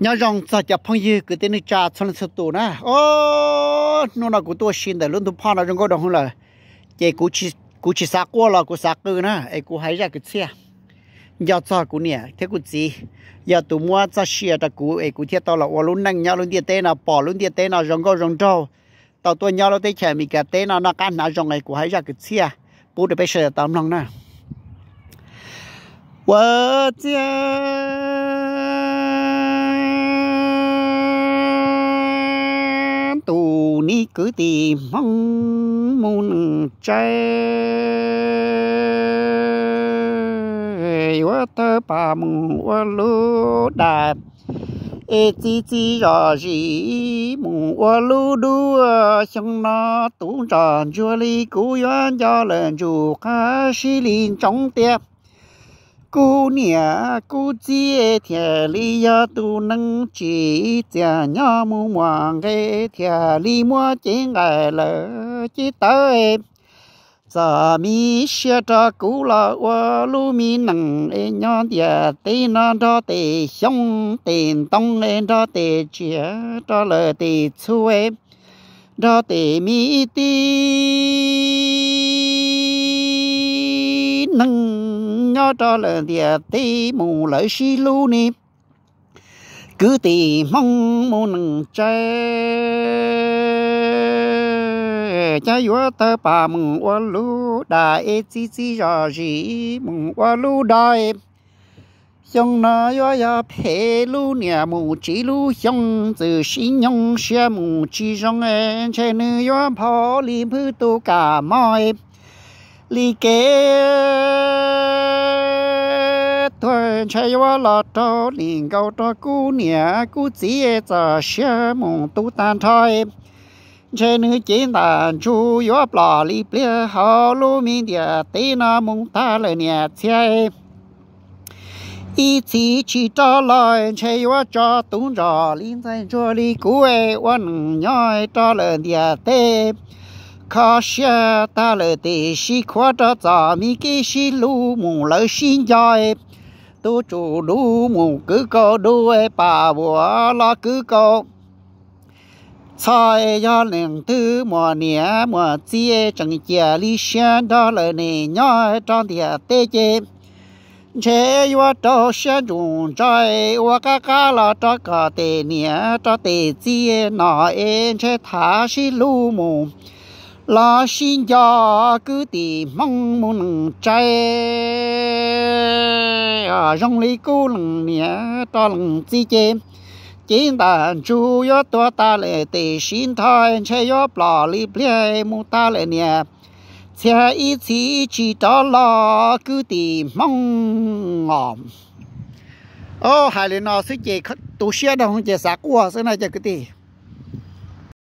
nhà rằng sao chả phong dư cứ tên cha chọn sư tù na ô nó là của tôi xin để luôn tôi phong là trong có đồng hồ là chỉ cú chỉ cú chỉ sạc qua là cú sạc cơ na ai cú hay ra cái xe nhà cho cú nè thế cú gì giờ tụi mua cho xe ta cú ai cú thiết tao là ô luôn năng nhà luôn tiền tên là bỏ luôn tiền tên là rong có rong trâu tao tôi nhớ luôn tên trẻ mình cái tên là nó can là rong ai cú hay ra cái xe bố để bây giờ tao nong na 我家。ni cứ tì mong muốn chơi quá thơ bà mù quá lú đà ê chi chi rõ gì mù quá lú đu xong nó tủ tròn chua ly cú yoan cho lần chủ khá xí lìn trong tiệp 姑娘，姑姐，田里呀都能吃，家娘母忙哎，田里莫进来了，记得哎。giờ mi xe cho cũ là qua lu mi nặng e nhon địa tê nó đó tê xong tiền tông e đó tê chia đó lờ tê chu e đó tê mi tê nặng cho là địa tê mù lợi xí lu ni cứ tì mong mù nâng chơi cha yếu tơ bà mừng quá lu đà ê chi chi rõ gì mừng quá lu đại xong na yếu ya phê lu nè mù chi lu xong từ xí nhông xe mù chi xong em chê nữ yếu phó li phư tu cả mọi li kế tôi chạy qua lọ trâu liền câu trò cú nè cú chỉ giờ xe mùng tu tan thôi chạy nữ chiến là chú yếu bỏ li bia họ lu mi địa tê na mùng ta lại nè chạy ý chỉ chỉ cho lời chạy qua cho tung rõ liên danh cho li cú ấy e, quan nhoi cho lời địa tê khó xe ta lời tê si khoa cho mi cái si lu mùng lời xin giỏi tu chủ đu mù cứ có đu e bà bùa lo cứ có sai do liền tư mùa nĩa mùa chia chẳng chia li xen đó là nè nhỏ trong địa tê chê chế yo cho xen dùng trái yo cá cá là cho cả tê nĩa cho tê chia nọ em chế thả xí lu mù là xin cho cứ tìm mong muốn trái Ờ, rong lý cú lần nhẹ to lần chi chế chính ta chú yo to ta lệ tề xin thôi che yo bỏ li ple mu ta lệ nhẹ xe ý chí chỉ đó lo cứ tìm mong ngòm ô hai lần nó sẽ chế tu sửa đâu không chế sạc qua sẽ này chế cái gì